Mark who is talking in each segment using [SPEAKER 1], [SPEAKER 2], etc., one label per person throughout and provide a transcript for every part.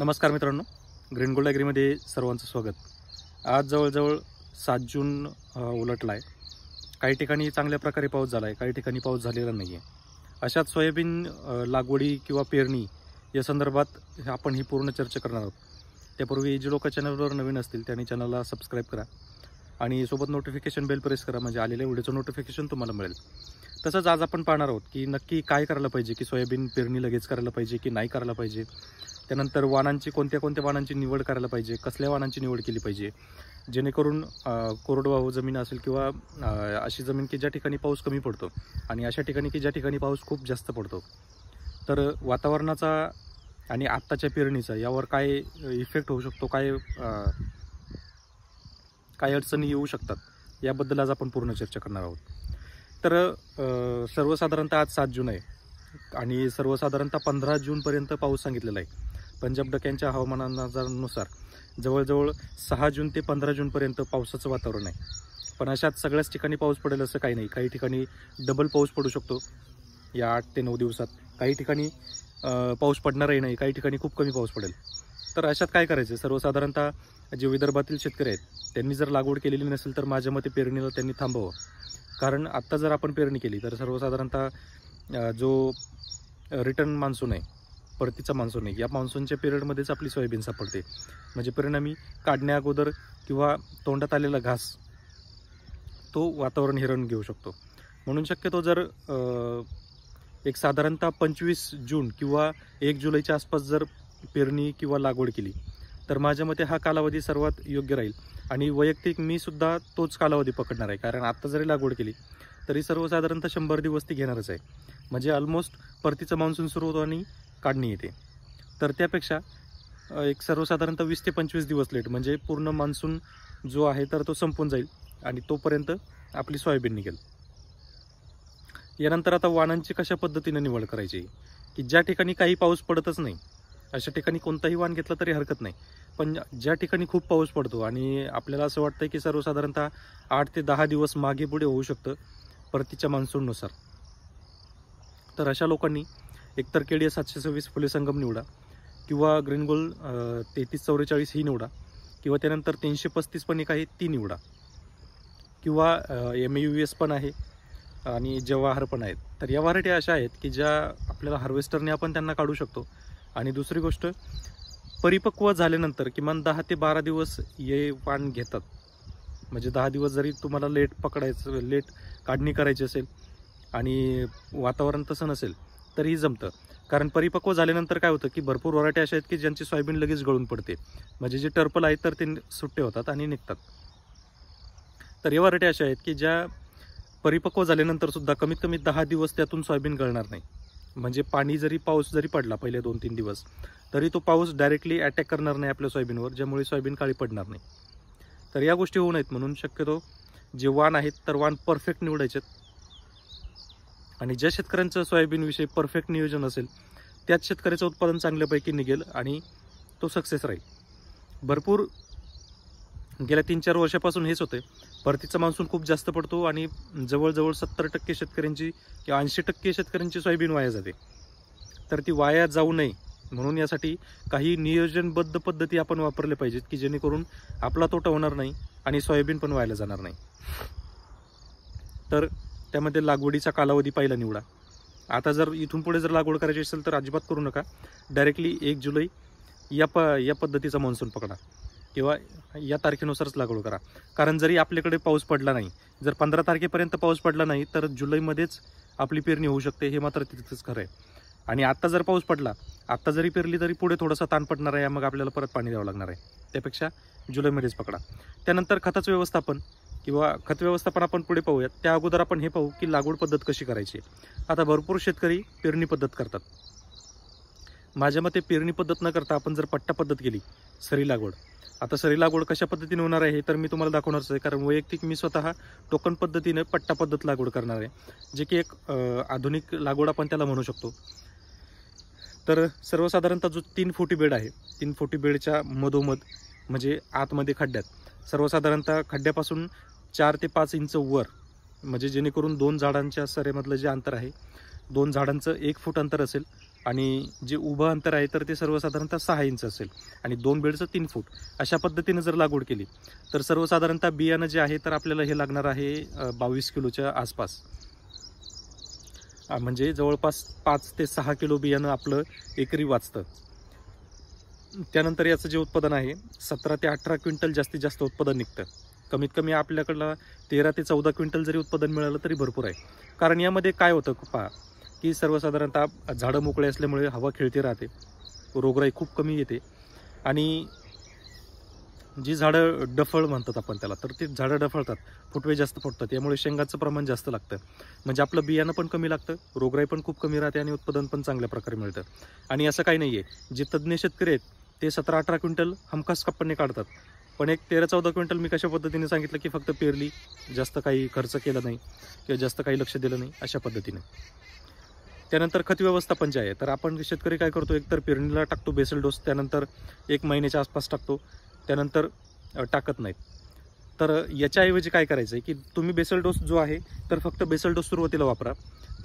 [SPEAKER 1] नमस्कार मित्रांनो green gold ॲग्रीमध्ये सर्वांचं स्वागत आज जवळजवळ सात जून उलटला आहे काही ठिकाणी चांगल्या प्रकारे पाऊस झाला आहे काही ठिकाणी पाऊस झालेला नाही आहे अशात सोयाबीन लागवडी किंवा पेरणी या संदर्भात आपण ही पूर्ण चर्चा करणार आहोत त्यापूर्वी जे लोक चॅनलवर नवीन असतील त्यांनी चॅनलला सबस्क्राईब करा आणि सोबत नोटिफिकेशन बेल प्रेस करा म्हणजे आलेल्या व्हिडिओचं नोटिफिकेशन तुम्हाला मिळेल तसंच आज आपण पाहणार आहोत की नक्की काय करायला पाहिजे की सोयाबीन पेरणी लगेच करायला पाहिजे की नाही करायला पाहिजे त्यानंतर वाणांची कोणत्या कोणत्या वाणांची निवड करायला पाहिजे कसल्या वाणांची निवड केली पाहिजे जेणेकरून कोरडवाहू जमीन असेल किंवा अशी जमीन की ज्या ठिकाणी पाऊस कमी पडतो आणि अशा ठिकाणी की ज्या ठिकाणी पाऊस खूप जास्त पडतो तर वातावरणाचा आणि आत्ताच्या पेरणीचा यावर काय इफेक्ट होऊ शकतो काय काय अडचणी येऊ शकतात याबद्दल आज आपण पूर्ण चर्चा करणार आहोत तर सर्वसाधारणतः आज सात जून आहे आणि सर्वसाधारणतः पंधरा जूनपर्यंत पाऊस सांगितलेला आहे पंजाब डक्यांच्या हवामानानुसार जवळजवळ सहा जून ते पंधरा जूनपर्यंत पावसाचं वातावरण आहे पण अशात सगळ्याच ठिकाणी पाऊस पडेल असं काही नाही काही ठिकाणी डबल पाऊस पडू शकतो या आठ ते नऊ दिवसात काही ठिकाणी पाऊस पडणारही नाही काही ठिकाणी खूप कमी पाऊस पडेल तर अशात काय करायचं सर्वसाधारणतः जे विदर्भातील शेतकरी आहेत त्यांनी जर लागवड केलेली नसेल तर माझ्या मते पेरणीला त्यांनी थांबावं कारण आत्ता जर आपण पेरणी केली तर सर्वसाधारणतः जो रिटर्न मान्सून आहे परतीचा मान्सून आहे या मान्सूनच्या पिरियडमध्येच आपली सोयाबीन सापडते म्हणजे परिणामी काढण्या अगोदर किंवा तोंडात आलेला घास तो वातावरण हिरवून घेऊ शकतो म्हणून शक्यतो जर एक साधारणतः पंचवीस जून किंवा एक जुलैच्या आसपास जर पेरणी किंवा लागवड केली तर माझ्या मते हा कालावधी सर्वात योग्य राहील आणि वैयक्तिक मी सुद्धा तोच कालावधी पकडणार आहे कारण आत्ता जरी लागवड केली तरी सर्वसाधारणतः शंभर दिवस ती घेणारच आहे म्हणजे ऑलमोस्ट परतीचं मान्सून सुरू होतो आणि काढणी येते तर त्यापेक्षा एक सर्वसाधारणतः वीस ते पंचवीस दिवस लेट म्हणजे पूर्ण मान्सून जो आहे तर तो संपून जाईल आणि तोपर्यंत आपली सोयाबीन निघेल यानंतर आता वाणांची कशा पद्धतीने निवड करायची की ज्या ठिकाणी काही पाऊस पडतच नाही अशा ठिकाणी कोणताही वाण घेतला तरी हरकत नाही पण ज्या ठिकाणी खूप पाऊस पडतो आणि आपल्याला असं वाटतं की सर्वसाधारणतः आठ ते दहा दिवस मागे पुढे होऊ शकतं परतीच्या मान्सूननुसार तर अशा लोकांनी एकतर के डी एस सातशे सव्वीस फुले संगम निवडा किंवा ग्रीन गोल तेहतीस चौवेचाळीस ही निवडा किंवा त्यानंतर तीनशे पस्तीस पण एक आहे ती निवडा किंवा एम यू एस पण आहे आणि जवाहर पण आहेत तर या व्हरायटी अशा आहेत की ज्या आपल्याला हार्वेस्टरने आपण त्यांना काढू शकतो आणि दुसरी गोष्ट परिपक्व झाल्यानंतर किमान दहा ते बारा दिवस हे पान घेतात म्हणजे दहा दिवस जरी तुम्हाला लेट पकडायचं लेट काढणी करायची असेल आणि वातावरण तसं नसेल तरीही जमतं कारण परिपक्व झाल्यानंतर काय होतं की भरपूर वरायटी अशा आहेत की ज्यांची सोयाबीन लगेच गळून पडते म्हणजे जे टर्पल आहेत तर ते सुट्टे होतात आणि निघतात तर या वरायटी अशा आहेत की ज्या परिपक्व झाल्यानंतर सुद्धा कमीत कमी दहा दिवस त्यातून सोयाबीन गळणार नाही म्हणजे पाणी जरी पाऊस जरी पडला पहिले दोन तीन दिवस तरी तो पाऊस डायरेक्टली अटॅक करणार नाही आपल्या सोयाबीनवर ज्यामुळे सोयाबीन काळी पडणार नाही तर या गोष्टी होऊ नयेत म्हणून शक्यतो जे वाण आहेत तर वाण परफेक्ट निवडायचे आणि ज्या शेतकऱ्यांचं सोयाबीनविषयी परफेक्ट नियोजन असेल त्याच शेतकऱ्याचं उत्पादन चांगल्यापैकी निघेल आणि तो सक्सेस राहील भरपूर गेल्या तीन चार वर्षापासून हेच होते परतीचा मान्सून खूप जास्त पडतो आणि जवळजवळ सत्तर टक्के शेतकऱ्यांची किंवा ऐंशी टक्के शेतकऱ्यांची सोयाबीन वाया जाते तर ती वाया जाऊ नये म्हणून यासाठी काही नियोजनबद्ध पद्धती आपण वापरल्या पाहिजेत की जेणेकरून आपला तोटा होणार नाही आणि सोयाबीन पण व्हायला जाणार नाही तर त्यामध्ये लागवडीचा कालावधी पहिला निवडा आता जर इथून पुढे जर लागवड करायची असेल तर अजिबात करू नका डायरेक्टली एक जुलै या प या पद्धतीचा मान्सून पकडा किंवा या तारखेनुसारच लागवड करा कारण जरी आपल्याकडे पाऊस पडला नाही जर पंधरा तारखेपर्यंत पाऊस पडला नाही तर जुलैमध्येच आपली पेरणी होऊ शकते हे मात्र तिथंच खरं आहे आणि आत्ता जर पाऊस पडला आत्ता जरी पेरली तरी पुढे थोडासा ताण पडणार आहे मग आपल्याला परत पाणी द्यावं लागणार आहे त्यापेक्षा जुलैमध्येच पकडा त्यानंतर खताचं व्यवस्थापन किंवा खत व्यवस्थापन आपण पुढे पाहूयात त्या अगोदर आपण हे पाहू की लागवड पद्धत कशी करायची आता भरपूर शेतकरी पेरणी पद्धत करतात माझ्या मते पेरणी पद्धत न करता आपण जर पट्टा पद्धत केली सरी लागवड आता सरी लागवड कशा पद्धतीने होणार आहे हे तर मी तुम्हाला दाखवणारच आहे कारण वैयक्तिक मी स्वतः टोकन पद्धतीने पट्टा पद्धत लागवड करणार आहे जे की एक आधुनिक लागवड आपण त्याला म्हणू शकतो तर सर्वसाधारणतः जो तीन फुटी बेड आहे तीन फुटी बेडच्या मधोमध म्हणजे आतमध्ये खड्ड्यात सर्वसाधारणतः खड्ड्यापासून चार ते पाच इंच वर म्हणजे जेणेकरून दोन झाडांच्या सरेमधलं जे अंतर आहे दोन झाडांचं एक फूट अंतर असेल आणि जे उभं अंतर आहे तर ते सर्वसाधारणतः सहा इंच असेल आणि दोन बेडचं तीन फूट अशा पद्धतीनं जर लागवड केली तर सर्वसाधारणतः बियाणं जे आहे तर आपल्याला हे लागणार आहे बावीस किलोच्या आसपास म्हणजे जवळपास पाच ते सहा किलो बियाणं आपलं एकरी वाचतं त्यानंतर याचं जे उत्पादन आहे सतरा ते अठरा क्विंटल जास्तीत जास्त उत्पादन निघतं कमीत कमी आपल्याकडला तेरा ते चौदा क्विंटल जरी उत्पादन मिळालं तरी भरपूर आहे कारण यामध्ये काय होतं पहा की सर्वसाधारणतः झाडं मोकळे असल्यामुळे हवा खेळते राहते रोगराई खूप कमी येते आणि जी झाडं डफळ म्हणतात आपण त्याला तर ती झाडं डफळतात फुटवे जास्त फुटतात यामुळे शेंगाचं प्रमाण जास्त लागतं म्हणजे आपलं बियाणं पण कमी लागतं रोगराई पण खूप कमी राहते आणि उत्पादन पण चांगल्या प्रकारे मिळतं आणि असं काही नाही आहे जे तज्ज्ञ शेतकरी आहेत ते सतरा अठरा क्विंटल हमखास कप्पने काढतात पण एक तेरा चौदा क्विंटल मी कशा पद्धतीने सांगितलं की फक्त पेरली जास्त काही खर्च केला नाही किंवा जास्त काही लक्ष दिलं नाही अशा पद्धतीने त्यानंतर खत व्यवस्थापन जे आहे तर आपण शेतकरी काय करतो एकतर पेरणीला टाकतो बेसल डोस त्यानंतर एक महिन्याच्या आसपास टाकतो त्यानंतर टाकत नाहीत तर याच्याऐवजी काय करायचं आहे की तुम्ही बेसल डोस जो आहे तर फक्त बेसल डोस सुरुवातीला वापरा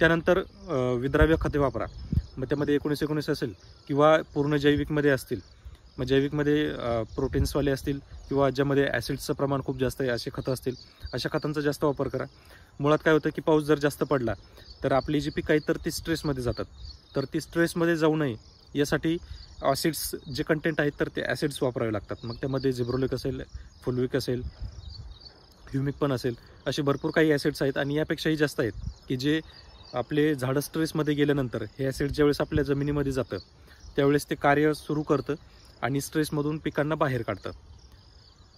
[SPEAKER 1] त्यानंतर विद्राव्य खते वापरा मग त्यामध्ये एकोणीस एकोणीस असेल किंवा पूर्ण जैविकमध्ये असतील मग जैविकमध्ये प्रोटीन्सवाले असतील किंवा ज्यामध्ये ॲसिड्सचं प्रमाण खूप जास्त आहे असे खतं असतील अशा खतांचा जास्त वापर करा मुळात काय होतं की पाऊस जर जास्त पडला तर आपली जी पिकं आहेत तर ती स्ट्रेसमध्ये जातात तर ती स्ट्रेसमध्ये जाऊ नये यासाठी ॲसिड्स जे कंटेंट आहेत तर ते ॲसिड्स वापरावे लागतात मग त्यामध्ये झिब्रोलिक असेल फुलविक असेल ह्युमिक पण असेल असे भरपूर काही ॲसिड्स आहेत आणि यापेक्षाही जास्त आहेत की जे आपले झाडं स्ट्रेसमध्ये गेल्यानंतर हे ॲसिड ज्यावेळेस आपल्या जमिनीमध्ये जातं त्यावेळेस ते कार्य सुरू करतं आणि स्ट्रेसमधून पिकांना बाहेर काढतं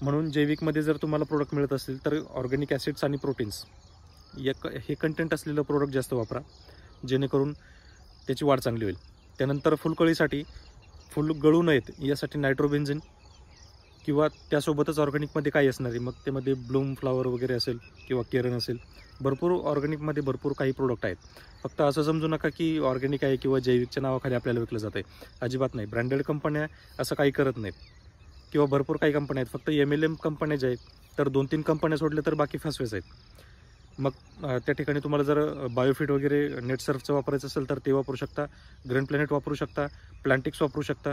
[SPEAKER 1] म्हणून जैविकमध्ये जर तुम्हाला प्रोडक्ट मिळत असेल तर ऑर्गॅनिक ॲसिड्स आणि प्रोटीन्स या क हे कंटेंट असलेलं प्रोडक्ट जास्त वापरा जेणेकरून त्याची वाढ चांगली होईल त्यानंतर फुलकळीसाठी फुल गळू नयेत यासाठी नायट्रोबेन्झिन किंवा त्यासोबतच ऑर्गॅनिकमध्ये काही असणार आहे मग त्यामध्ये ब्लूम फ्लावर वगैरे असेल किंवा केरन असेल भरपूर ऑर्गॅनिकमध्ये भरपूर काही प्रोडक्ट आहेत फक्त असं समजू नका की ऑर्गॅनिक आहे किंवा जैविकच्या नावाखाली आपल्याला विकलं जात आहे अजिबात नाही ब्रँडेड कंपन्या असं काही करत नाहीत किंवा भरपूर काही कंपन्या आहेत फक्त एम एल एम कंपन्या ज्या आहेत तर दोन तीन कंपन्या सोडल्या तर बाकी फसवेच आहेत मग त्या ठिकाणी तुम्हाला जर बायोफिट वगैरे नेटसर्फचं वापरायचं असेल तर ते वापरू शकता ग्रीन प्लॅनेट वापरू शकता प्लांटिक्स वापरू शकता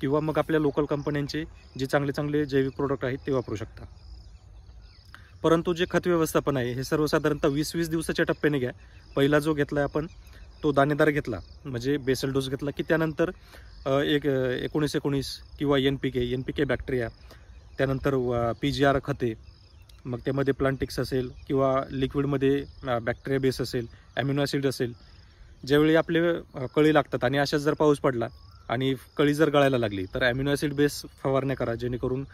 [SPEAKER 1] किंवा मग आपल्या लोकल कंपन्यांचे जे चांगले चांगले जैविक प्रोडक्ट आहेत ते वापरू शकता परंतु जे खत व्यवस्थापन आहे हे सर्वसाधारणतः वीस वीस दिवसाच्या टप्प्याने घ्या पहिला जो घेतला आहे आपण तो दाणेदार घेतला म्हणजे बेसल डोस घेतला की त्यानंतर एक एकोणीस एकोणीस किंवा N P K N P K bacteria त्यानंतर पी जी आर खते मग त्यामध्ये प्लांटिक्स असेल किंवा लिक्विडमध्ये बॅक्टेरिया बेस असेल ॲसिड असेल ज्यावेळी आपले कळी लागतात आणि अशाच जर पाऊस पडला आणि कळी जर गळायला लागली तर ॲम्युनो ॲसिड बेस फवारण्या करा जेणेकरून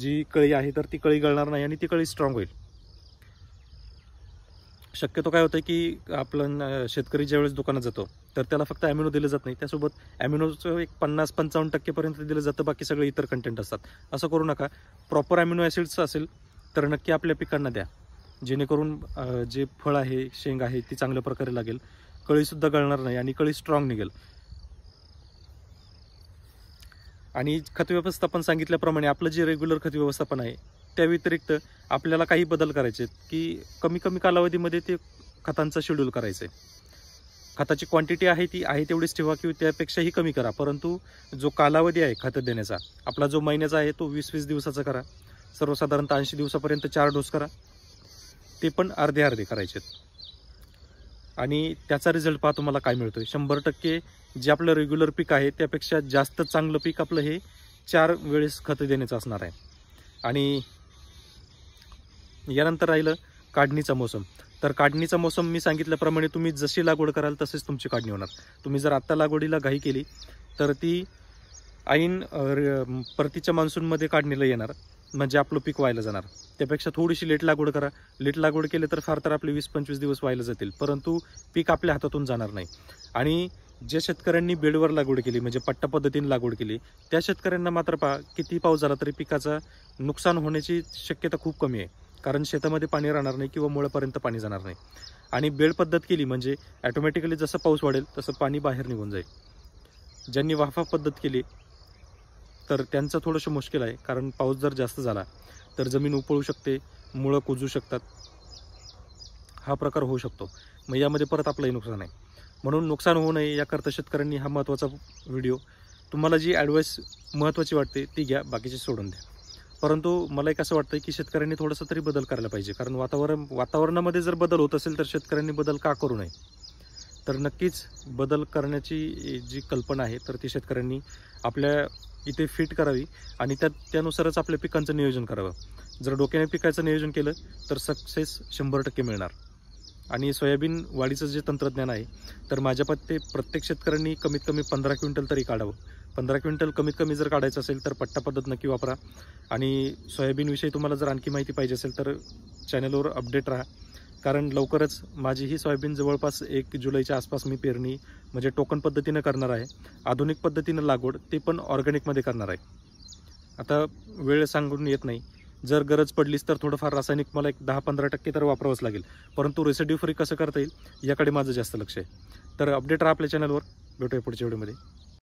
[SPEAKER 1] जी कळी आहे तर ती कळी गळणार नाही आणि ती कळी स्ट्रॉंग होईल शक्यतो काय होतं की आपण शेतकरी ज्यावेळेस दुकानात जातो तर त्याला फक्त ॲम्युनो दिलं जात नाही त्यासोबत ॲम्युनोचं एक पन्नास पंचावन्न टक्केपर्यंत दिलं जातं बाकी सगळे इतर कंटेंट असतात असं करू नका प्रॉपर ॲम्युनो ॲसिड्स असेल तर नक्की आपल्या पिकांना द्या जेणेकरून जे फळ आहे शेंग आहे ती चांगल्या प्रकारे लागेल कळीसुद्धा गळणार नाही आणि कळी स्ट्रॉंग निघेल आणि खत व्यवस्थापन सांगितल्याप्रमाणे आपलं जे रेग्युलर खत व्यवस्थापन आहे त्या व्यतिरिक्त आपल्याला काही बदल करायचे आहेत की कमी कमी कालावधीमध्ये ते खतांचा शेड्यूल करायचं आहे खताची क्वांटिटी आहे ती आहे तेवढीच ठेवा किंवा त्यापेक्षाही कमी करा परंतु जो कालावधी आहे खतं देण्याचा आपला जो महिन्याचा आहे तो वीस वीस दिवसाचा करा सर्वसाधारणतः ऐंशी दिवसापर्यंत चार डोस करा ते पण अर्धे अर्धे करायचे आहेत आणि त्याचा रिझल्ट पहा तुम्हाला काय मिळतोय शंभर टक्के जे आपलं रेग्युलर पीक आहे त्यापेक्षा जास्त चांगलं पीक आपलं हे चार वेळेस खत देण्याचं असणार आहे आणि यानंतर राहिलं काढणीचा मोसम तर काढणीचा मोसम मी सांगितल्याप्रमाणे तुम्ही जशी लागवड कराल तसेच तुमची काढणी होणार तुम्ही जर आत्ता लागवडीला घाई केली तर ती ऐन परतीच्या मान्सूनमध्ये काढणीला येणार म्हणजे आपलं पीक व्हायला जाणार त्यापेक्षा थोडीशी लेट लागवड करा लेट लागवड केली तर फार तर आपले वीस पंचवीस दिवस व्हायला जातील परंतु पीक आपल्या हातातून जाणार नाही आणि ज्या शेतकऱ्यांनी बेडवर लागवड केली म्हणजे पट्टा पद्धतीने लागवड केली त्या शेतकऱ्यांना मात्र पा किती पाऊस झाला तरी पिकाचा नुकसान होण्याची शक्यता खूप कमी आहे कारण शेतामध्ये पाणी राहणार नाही किंवा मुळापर्यंत पाणी जाणार नाही आणि बेड पद्धत केली म्हणजे ॲटोमॅटिकली जसं पाऊस वाढेल तसं पाणी बाहेर निघून जाईल ज्यांनी वाफा पद्धत केली तर त्यांचं थोडंसं मुश्किल आहे कारण पाऊस जर जास्त झाला तर जमीन उपळू शकते मुळं कुजू शकतात हा प्रकार होऊ शकतो मग यामध्ये परत आपलंही नुकसान आहे म्हणून नुकसान होऊ नये याकरता शेतकऱ्यांनी हा महत्त्वाचा व्हिडिओ तुम्हाला जी ॲडवाईस महत्त्वाची वाटते ती घ्या बाकीची सोडून द्या परंतु मला एक असं वाटतं की शेतकऱ्यांनी थोडंसं तरी बदल करायला पाहिजे कारण वातावरण वातावरणामध्ये जर बदल होत असेल तर शेतकऱ्यांनी बदल का करू नये तर नक्कीच बदल करण्याची जी कल्पना आहे तर ती शेतकऱ्यांनी आपल्या इथे फिट करावी आणि त्या त्यानुसारच आपल्या पिकांचं नियोजन करावं जर डोक्याने पिकायचं नियोजन केलं तर सक्सेस शंभर टक्के मिळणार आणि सोयाबीन वाढीचं जे तंत्रज्ञान आहे तर माझ्या पत्ते प्रत्येक शेतकऱ्यांनी कमीत कमी पंधरा क्विंटल तरी काढावं पंधरा क्विंटल कमीत कमी जर काढायचं असेल तर पट्टा पद्धत नक्की वापरा आणि सोयाबीनविषयी तुम्हाला जर आणखी माहिती पाहिजे असेल तर चॅनलवर अपडेट राहा कारण लवकरच माझी ही सोयाबीन जवळपास एक जुलैच्या आसपास मी पेरणी म्हणजे टोकन पद्धतीनं करणार आहे आधुनिक पद्धतीनं लागवड ते पण ऑर्गॅनिकमध्ये करणार आहे आता वेळ सांगून येत नाही जर गरज पडलीच तर थोडंफार रासायनिक मला एक दहा पंधरा टक्के तर वापरावंच लागेल परंतु रेसिड्यू फ्री कसं करता येईल याकडे माझं जास्त लक्ष आहे तर अपडेट राहा आपल्या चॅनलवर भेटूया पुढच्या व्हिडिओमध्ये